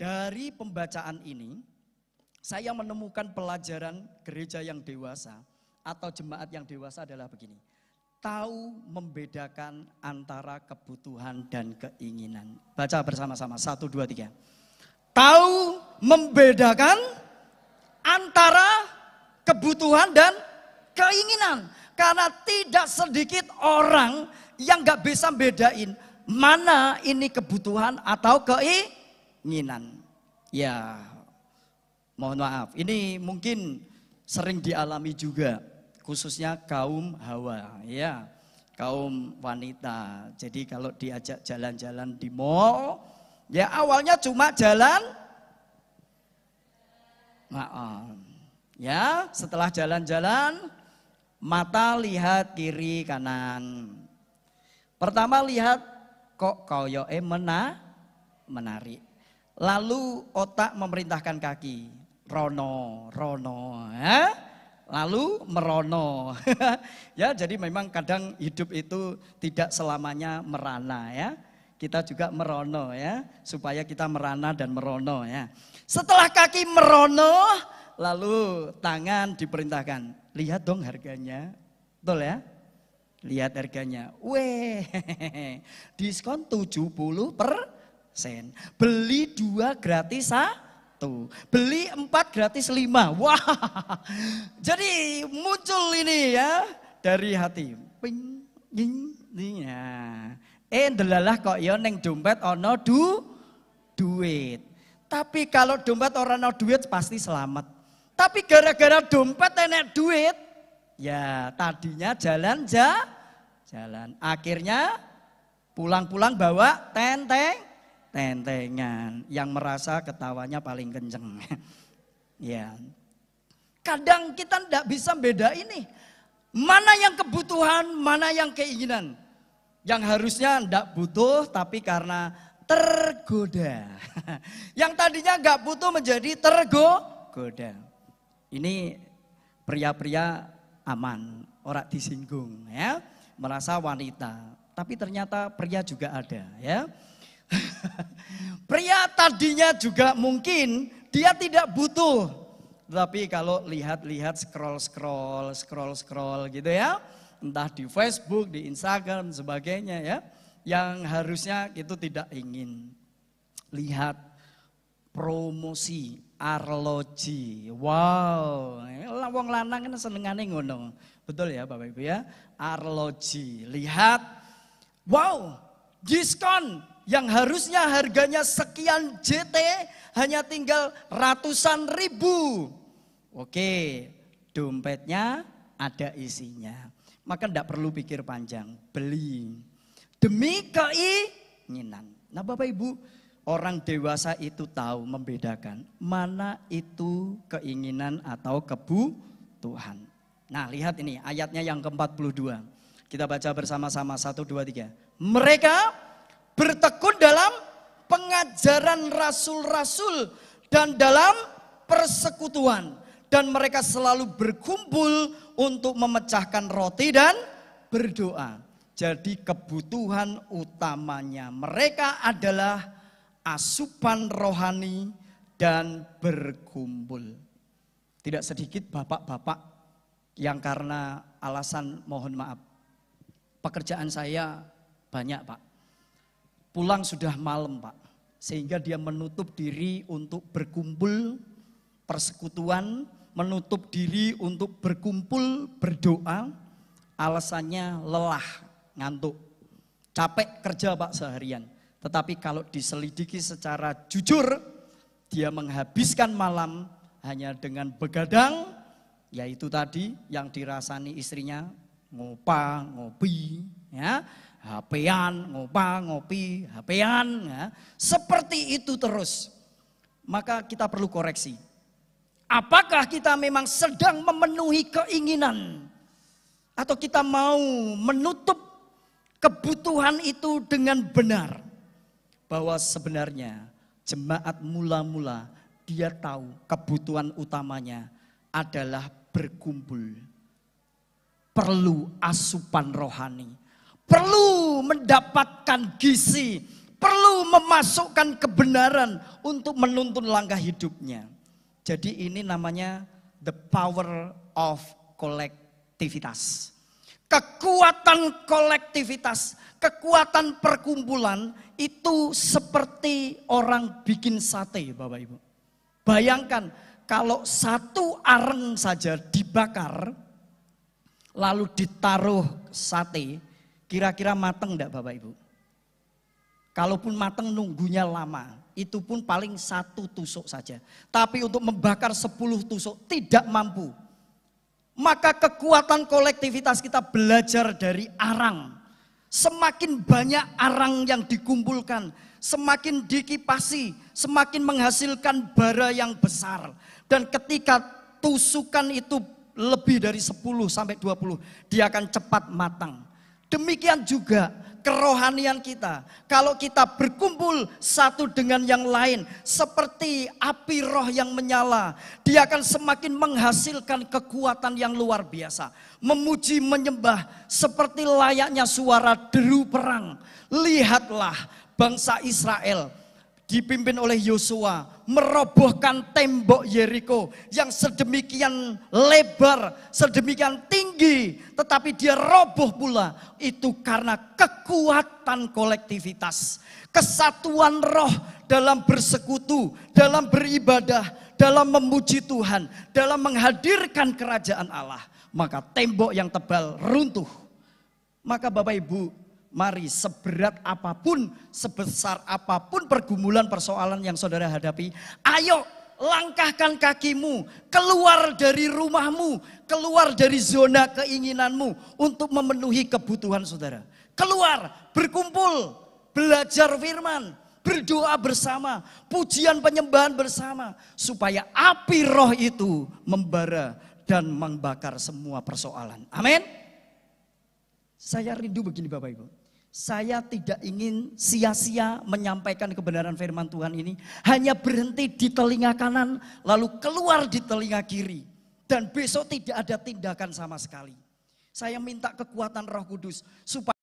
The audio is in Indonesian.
Dari pembacaan ini, saya menemukan pelajaran gereja yang dewasa atau jemaat yang dewasa adalah begini. Tahu membedakan antara kebutuhan dan keinginan. Baca bersama-sama, satu, dua, tiga. Tahu membedakan antara kebutuhan dan keinginan. Karena tidak sedikit orang yang gak bisa bedain mana ini kebutuhan atau keinginan Nginan. Ya, mohon maaf. Ini mungkin sering dialami juga, khususnya kaum hawa. Ya, kaum wanita. Jadi kalau diajak jalan-jalan di mall, ya awalnya cuma jalan maaf. Ya, setelah jalan-jalan, mata lihat kiri kanan. Pertama lihat kok koyoke mena menarik. Lalu otak memerintahkan kaki. Rono, rono. Ya? Lalu merono. ya, jadi memang kadang hidup itu tidak selamanya merana ya. Kita juga merono ya, supaya kita merana dan merono ya. Setelah kaki merono, lalu tangan diperintahkan, lihat dong harganya. Betul ya? Lihat harganya. Weh, diskon 70 per sen. Beli dua gratis satu. Beli empat gratis lima. Wah, jadi muncul ini ya dari hati. Ping, ping, ping, ya. Nah. Eh delalah kok ya neng dompet ono du duit. Tapi kalau dompet orang no duit pasti selamat. Tapi gara-gara dompet enek duit, ya tadinya jalan ja, jalan. Akhirnya pulang-pulang bawa tenteng tentengan. Yang merasa ketawanya paling kenceng. ya. Kadang kita tidak bisa beda ini. Mana yang kebutuhan, mana yang keinginan. Yang harusnya tidak butuh tapi karena tergoda. yang tadinya nggak butuh menjadi tergoda. Ini pria-pria aman, orang disinggung ya, merasa wanita. Tapi ternyata pria juga ada ya. Pria tadinya juga mungkin dia tidak butuh. Tapi kalau lihat-lihat scroll-scroll, scroll-scroll gitu ya. Entah di Facebook, di Instagram, sebagainya ya. Yang harusnya itu tidak ingin. Lihat promosi, arloji. Wow, wong lanang kan senengane ngono. Betul ya Bapak Ibu ya? Arloji, lihat. Wow, diskon yang harusnya harganya sekian JT hanya tinggal ratusan ribu. Oke, dompetnya ada isinya. Maka tidak perlu pikir panjang, beli. Demi keinginan. Nah Bapak Ibu, orang dewasa itu tahu membedakan mana itu keinginan atau kebu Tuhan. Nah lihat ini ayatnya yang ke-42. Kita baca bersama-sama, satu dua tiga. Mereka bertekun dalam pengajaran rasul-rasul dan dalam persekutuan dan mereka selalu berkumpul untuk memecahkan roti dan berdoa. Jadi kebutuhan utamanya mereka adalah asupan rohani dan berkumpul. Tidak sedikit bapak-bapak yang karena alasan mohon maaf pekerjaan saya banyak pak. Pulang sudah malam Pak. Sehingga dia menutup diri untuk berkumpul persekutuan, menutup diri untuk berkumpul berdoa. Alasannya lelah, ngantuk. Capek kerja Pak seharian. Tetapi kalau diselidiki secara jujur, dia menghabiskan malam hanya dengan begadang, yaitu tadi yang dirasani istrinya ngopa, ngopi, ya. HP-an, ngopa, ngopi, HP-an. Ya. Seperti itu terus. Maka kita perlu koreksi. Apakah kita memang sedang memenuhi keinginan? Atau kita mau menutup kebutuhan itu dengan benar? Bahwa sebenarnya jemaat mula-mula dia tahu kebutuhan utamanya adalah berkumpul. Perlu asupan rohani perlu mendapatkan gizi, perlu memasukkan kebenaran untuk menuntun langkah hidupnya. Jadi ini namanya the power of kolektivitas. Kekuatan kolektivitas, kekuatan perkumpulan itu seperti orang bikin sate, Bapak Ibu. Bayangkan kalau satu areng saja dibakar lalu ditaruh sate, Kira-kira mateng enggak Bapak Ibu? Kalaupun mateng nunggunya lama, itu pun paling satu tusuk saja. Tapi untuk membakar sepuluh tusuk tidak mampu. Maka kekuatan kolektivitas kita belajar dari arang. Semakin banyak arang yang dikumpulkan, semakin dikipasi, semakin menghasilkan bara yang besar. Dan ketika tusukan itu lebih dari 10 sampai 20, dia akan cepat matang. Demikian juga kerohanian kita. Kalau kita berkumpul satu dengan yang lain, seperti api roh yang menyala, dia akan semakin menghasilkan kekuatan yang luar biasa. Memuji, menyembah seperti layaknya suara deru perang. Lihatlah bangsa Israel dipimpin oleh Yosua merobohkan tembok Yeriko yang sedemikian lebar, sedemikian tinggi, tetapi dia roboh pula itu karena kekuatan kolektivitas, kesatuan roh dalam bersekutu, dalam beribadah, dalam memuji Tuhan, dalam menghadirkan kerajaan Allah, maka tembok yang tebal runtuh. Maka Bapak Ibu, Mari seberat apapun, sebesar apapun pergumulan persoalan yang saudara hadapi, ayo langkahkan kakimu keluar dari rumahmu, keluar dari zona keinginanmu untuk memenuhi kebutuhan saudara. Keluar, berkumpul, belajar firman, berdoa bersama, pujian penyembahan bersama supaya api roh itu membara dan membakar semua persoalan. Amin. Saya rindu begini Bapak Ibu. Saya tidak ingin sia-sia menyampaikan kebenaran firman Tuhan ini. Hanya berhenti di telinga kanan, lalu keluar di telinga kiri. Dan besok tidak ada tindakan sama sekali. Saya minta kekuatan roh kudus supaya